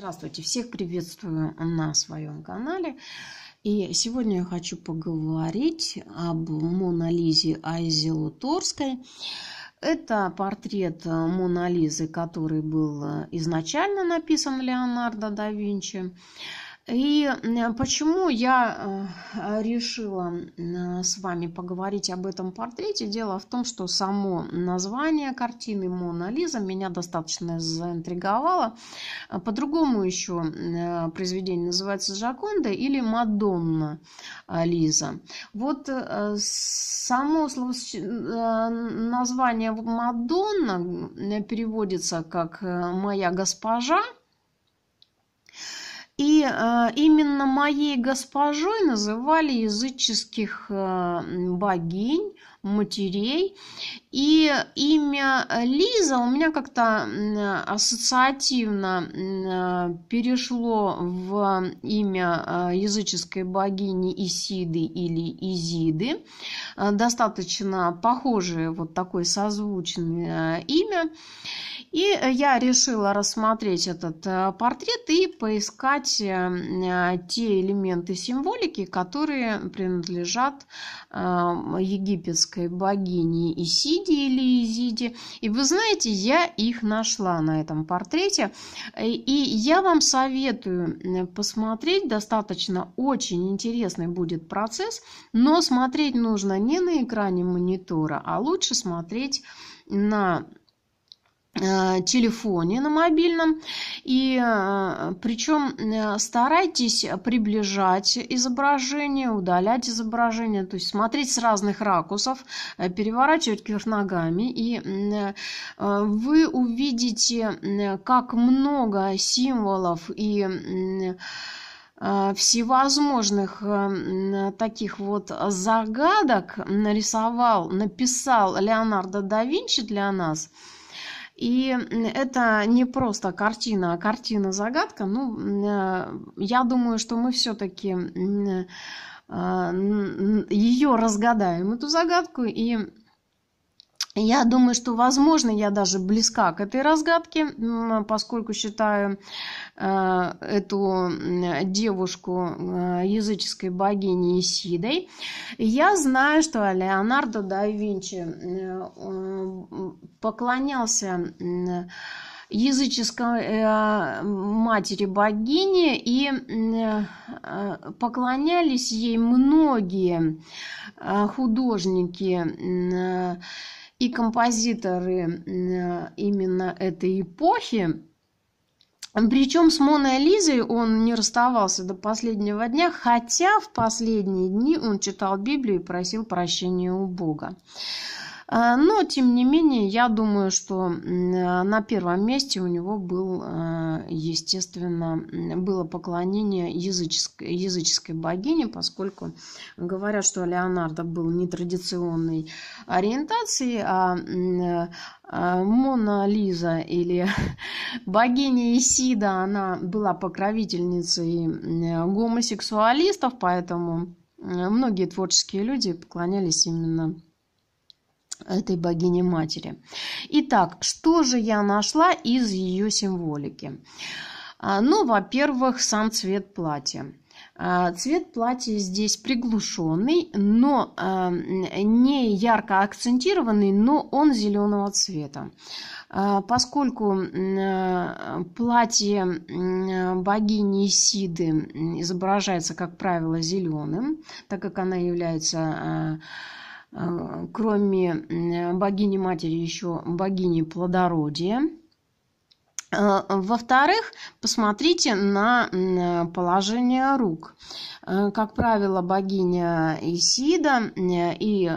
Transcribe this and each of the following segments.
Здравствуйте, всех приветствую на своем канале. И сегодня я хочу поговорить об Монолизе Айзелу Торской. Это портрет Монолизы, который был изначально написан Леонардо да Винчи. И почему я э, решила э, с вами поговорить об этом портрете? Дело в том, что само название картины «Мона Лиза» меня достаточно заинтриговало. Э, по-другому еще произведение называется «Жаконда» или «Мадонна Лиза». Вот само название «Мадонна» переводится как «Моя госпожа», и э, именно моей госпожой называли языческих э, богинь, матерей. И имя Лиза у меня как-то ассоциативно э, перешло в имя э, языческой богини Исиды или Изиды. Э, достаточно похожее вот такое созвучное имя. И э, я решила рассмотреть этот э, портрет и поискать э, те элементы символики, которые принадлежат эм, египетской богине Исиде или Изиде. И вы знаете, я их нашла на этом портрете. И я вам советую посмотреть, достаточно очень интересный будет процесс, но смотреть нужно не на экране монитора, а лучше смотреть на Э, телефоне на мобильном и э, причем э, старайтесь приближать изображение удалять изображение то есть смотреть с разных ракурсов переворачивать кверх ногами и вы увидите как много символов и всевозможных таких вот загадок нарисовал написал Леонардо да Винчи для нас – и это не просто картина, а картина-загадка. Ну, э, я думаю, что мы все-таки э, ее разгадаем, эту загадку, и я думаю, что, возможно, я даже близка к этой разгадке, поскольку считаю э, эту девушку э, языческой богиней Исидой. Я знаю, что Леонардо да Винчи э, поклонялся языческой матери богини и поклонялись ей многие художники и композиторы э, именно этой эпохи. Причем с Моной Лизой он не расставался до последнего дня, хотя в последние дни он читал Библию и просил прощения у Бога. А, но, тем не менее, я думаю, что а, на первом месте у него был, а, естественно, было поклонение языческой, языческой богине, поскольку говорят, что Леонардо был нетрадиционной ориентации, а Мона Лиза или богиня Исида, она была покровительницей гомосексуалистов, поэтому многие творческие люди поклонялись именно этой богини-матери. Итак, что же я нашла из ее символики? А, ну, во-первых, сам цвет платья. А, цвет платья здесь приглушенный, но а, не ярко акцентированный, но он зеленого цвета. Поскольку платье богини Сиды изображается, как правило, зеленым, так как она является Э, кроме богини-матери, еще богини плодородия. Э, во-вторых, посмотрите на положение рук. Э, как правило, богиня Исида и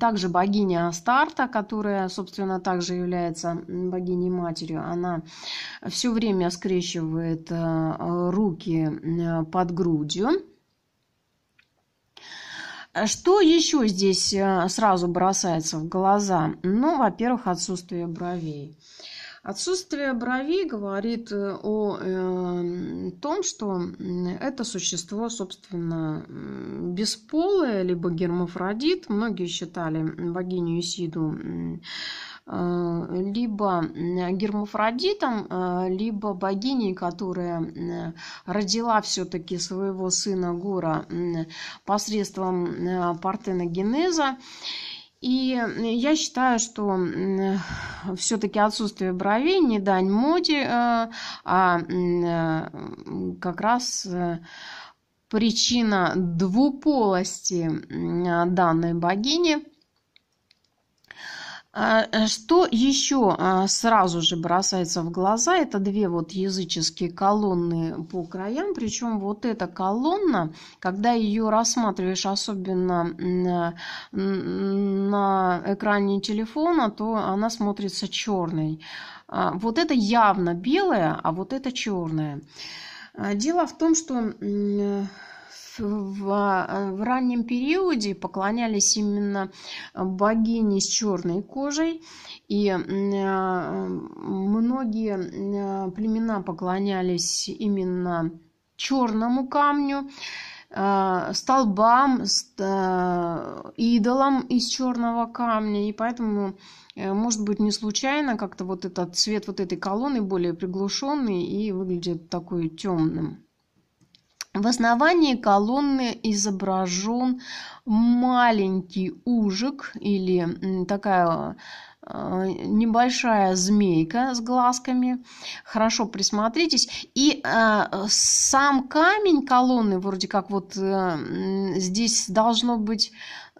также богиня Астарта, которая, собственно, также является богиней-матерью, она все время скрещивает руки под грудью. Э, что еще здесь э, сразу бросается в глаза? Ну, во-первых, отсутствие бровей. Отсутствие бровей говорит э, о э, том, что это существо, собственно, бесполое, либо гермафродит. Многие считали богиню Исиду Э, либо гермафродитом, э, либо богиней, которая родила все-таки своего сына Гора посредством э, партеногенеза. И я считаю, что все-таки отсутствие бровей не дань моде, а как раз причина двуполости данной богини – а, э, что еще а, сразу же бросается в глаза, это две вот языческие колонны по краям, причем вот эта колонна, когда ее рассматриваешь особенно э, на, на экране телефона, то она смотрится черной. А, вот это явно белая, а вот это черная. Дело в том, что э, в, а, в раннем периоде поклонялись именно богине с черной кожей, и а, многие а, племена поклонялись именно черному камню столбам, идолам из черного камня. И поэтому, э, может быть, не случайно как-то вот этот цвет вот этой колонны более приглушенный и выглядит такой темным. В основании колонны изображен маленький ужик или такая э, небольшая змейка с глазками. Хорошо присмотритесь. И э, сам камень колонны, вроде как вот э, здесь должно быть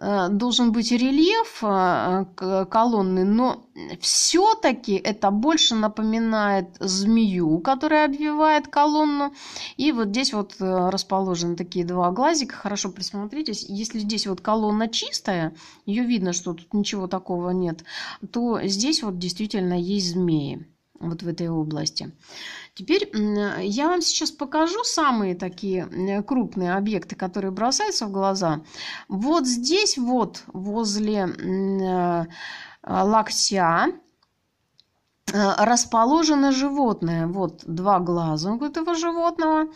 Э, должен быть рельеф э, колонны, но все-таки это больше напоминает змею, которая обвивает колонну. И вот здесь вот э, расположены такие два глазика. Хорошо присмотритесь. Если здесь вот колонна чистая, ее видно, что тут ничего такого нет, то здесь вот действительно есть змеи вот в этой области. Теперь я вам сейчас покажу самые такие э, крупные объекты, которые бросаются в глаза. Вот здесь вот возле э, локтя Э, расположено животное. Вот два глаза у этого животного.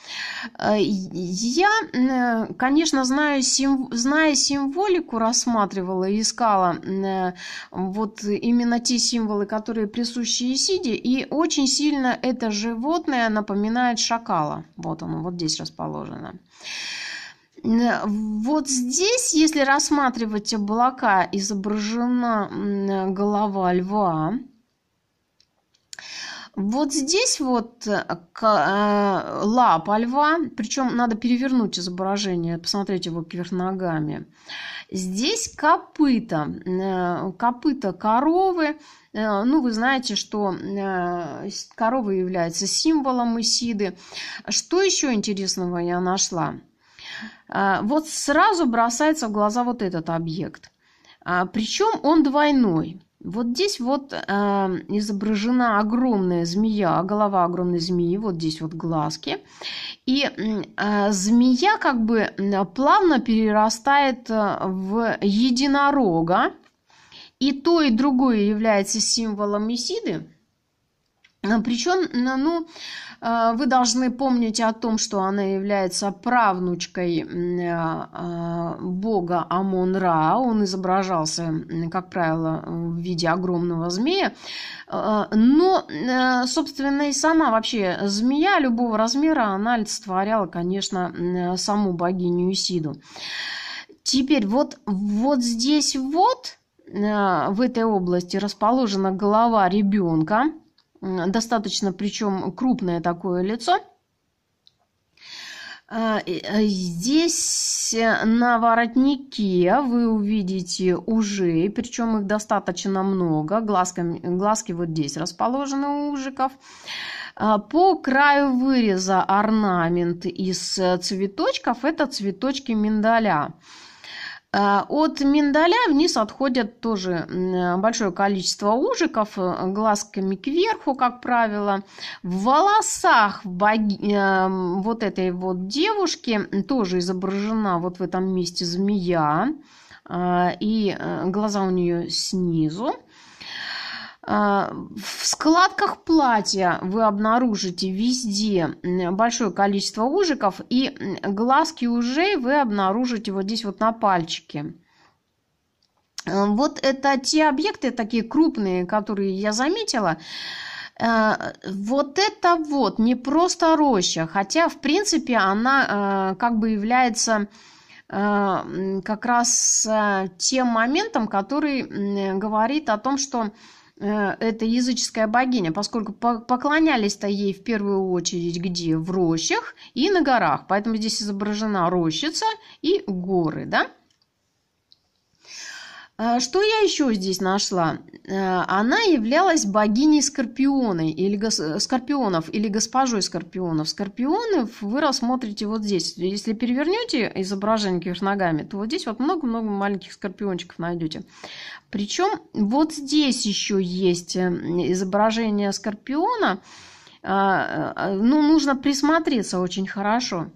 Э, я, э, конечно, знаю, сим, зная символику, рассматривала и искала вот именно те символы, которые присущи Исиде, и очень сильно это животное напоминает шакала. Вот оно, вот здесь расположено. Вот здесь, если рассматривать облака, изображена голова льва – вот здесь вот э, э, лапа льва, причем надо перевернуть изображение, посмотреть его кверх ногами. Здесь копыта, э, копыта коровы. Ну, вы знаете, что корова является символом Исиды. Что еще интересного я нашла? Вот сразу бросается в глаза вот этот объект. Причем он двойной. Вот здесь вот э, изображена огромная змея, голова огромной змеи, вот здесь вот глазки. И э, змея как бы плавно перерастает э, в единорога. И то, и другое является символом Исиды. Э, Причем, ну, э, вы должны помнить о том, что она является правнучкой э, бога Амон-Ра. Он изображался, как правило, в виде огромного змея. Но, собственно, и сама вообще змея любого размера, она олицетворяла, конечно, саму богиню Исиду. Теперь вот, вот здесь вот в этой области расположена голова ребенка – достаточно, причем крупное такое лицо. А, э, здесь э, на воротнике вы увидите ужи, причем их достаточно много. Глазками, глазки вот здесь расположены у ужиков. А, по краю выреза орнамент из э, цветочков – это цветочки миндаля. Э, от миндаля вниз отходят тоже большое количество ужиков, э, глазками кверху, как правило. В волосах боги... Э, вот этой вот девушки тоже изображена вот в этом месте змея, и глаза у нее снизу. А, в складках платья вы обнаружите везде большое количество ужиков, и глазки ужей вы обнаружите вот здесь вот на пальчике. Э, вот это те объекты такие крупные, которые я заметила. Э, вот это вот не просто роща, хотя в принципе она э, как бы является как раз тем моментом, который говорит о том, что Э, это языческая богиня, поскольку поклонялись-то ей в первую очередь где? В рощах и на горах. Поэтому здесь изображена рощица и горы, да? Э, что я еще здесь нашла? Э, она являлась богиней скорпионой или гос... скорпионов или госпожой скорпионов. Скорпионов вы рассмотрите вот здесь. Если перевернете изображение кверх ногами, то вот здесь вот много-много маленьких скорпиончиков найдете. Причем вот здесь еще есть э, изображение скорпиона. А, а, ну, нужно присмотреться очень хорошо.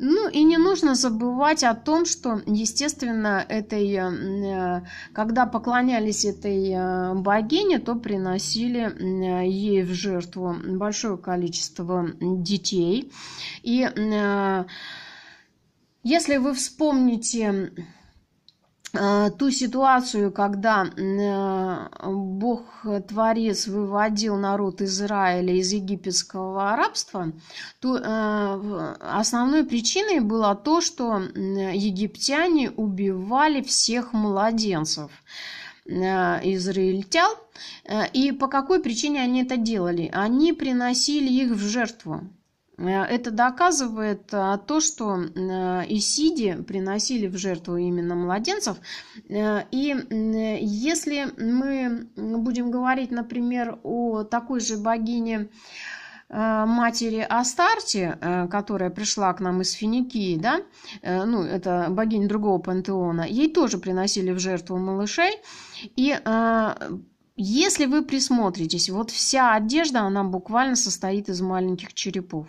Ну и не нужно забывать о том, что, естественно, этой, э, э, когда поклонялись этой богине, то приносили ей в жертву большое количество детей. И если вы вспомните Э, ту ситуацию, когда э, Бог Творец выводил народ Израиля из египетского рабства, то э, основной причиной было то, что египтяне убивали всех младенцев израильтян. И по какой причине они это делали? Они приносили их в жертву. Э, это доказывает э, то, что э, Исиди приносили в жертву именно младенцев. И если мы будем говорить, например, о такой же богине матери Астарте, которая пришла к нам из Финикии, да, ну, это богиня другого пантеона, ей тоже приносили в жертву малышей. И если вы присмотритесь, вот вся одежда, она буквально состоит из маленьких черепов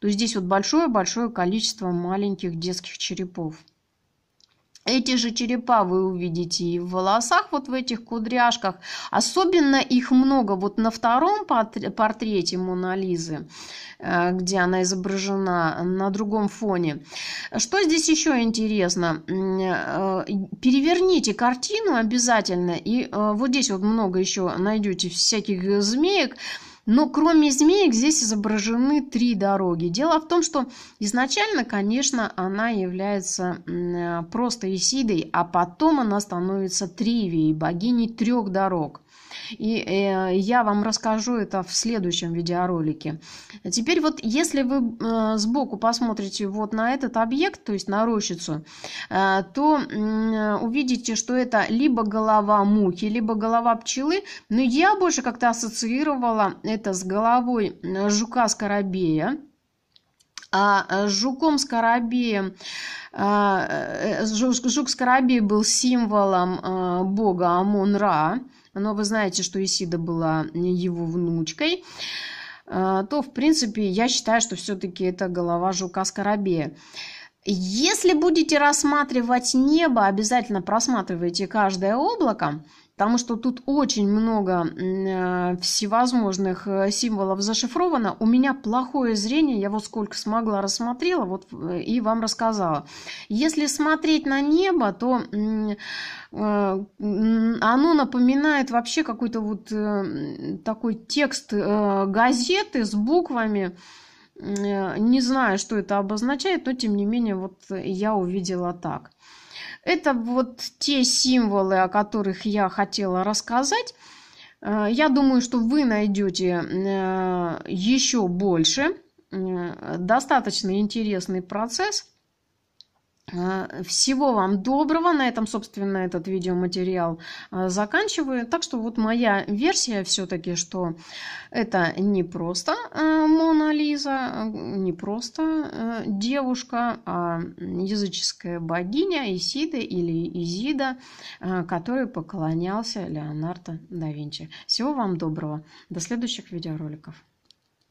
то здесь вот большое-большое количество маленьких детских черепов. Эти же черепа вы увидите и в волосах, вот в этих кудряшках. Особенно их много вот на втором портрете Мона Лизы, э, где она изображена на другом фоне. Что здесь еще интересно? Э, переверните картину обязательно. И э, вот здесь вот много еще найдете всяких змеек. Но кроме змеек здесь изображены три дороги. Дело в том, что изначально, конечно, она является э, просто Исидой, а потом она становится Тривией, богиней трех дорог. И э, я вам расскажу это в следующем видеоролике. Теперь вот если вы э, сбоку посмотрите вот на этот объект, то есть на рощицу, э, то увидите, что это либо голова мухи, либо голова пчелы. Но я больше как-то ассоциировала это с головой жука-скоробея. А жуком скоробеем, жук скоробей был символом бога Амон-Ра, но вы знаете, что Исида была его внучкой, э, то, в принципе, я считаю, что все-таки это голова жука-скоробея. Если будете рассматривать небо, обязательно просматривайте каждое облако, потому что тут очень много э, всевозможных э, символов зашифровано. У меня плохое зрение, я вот сколько смогла рассмотрела вот, э, и вам рассказала. Если смотреть на небо, то оно напоминает вообще какой-то вот такой текст газеты с буквами. Не знаю, что это обозначает, но тем не менее вот я увидела так. Это вот те символы, о которых я хотела рассказать. Э, я думаю, что вы найдете э, еще больше. Э, достаточно интересный процесс – Э, всего вам доброго. На этом, собственно, этот видеоматериал э, заканчиваю. Так что вот моя версия все-таки, что это не просто э, Мона Лиза, не просто девушка, а языческая богиня Исида или Изида, которой поклонялся Леонардо да Винчи. Всего вам доброго. До следующих видеороликов.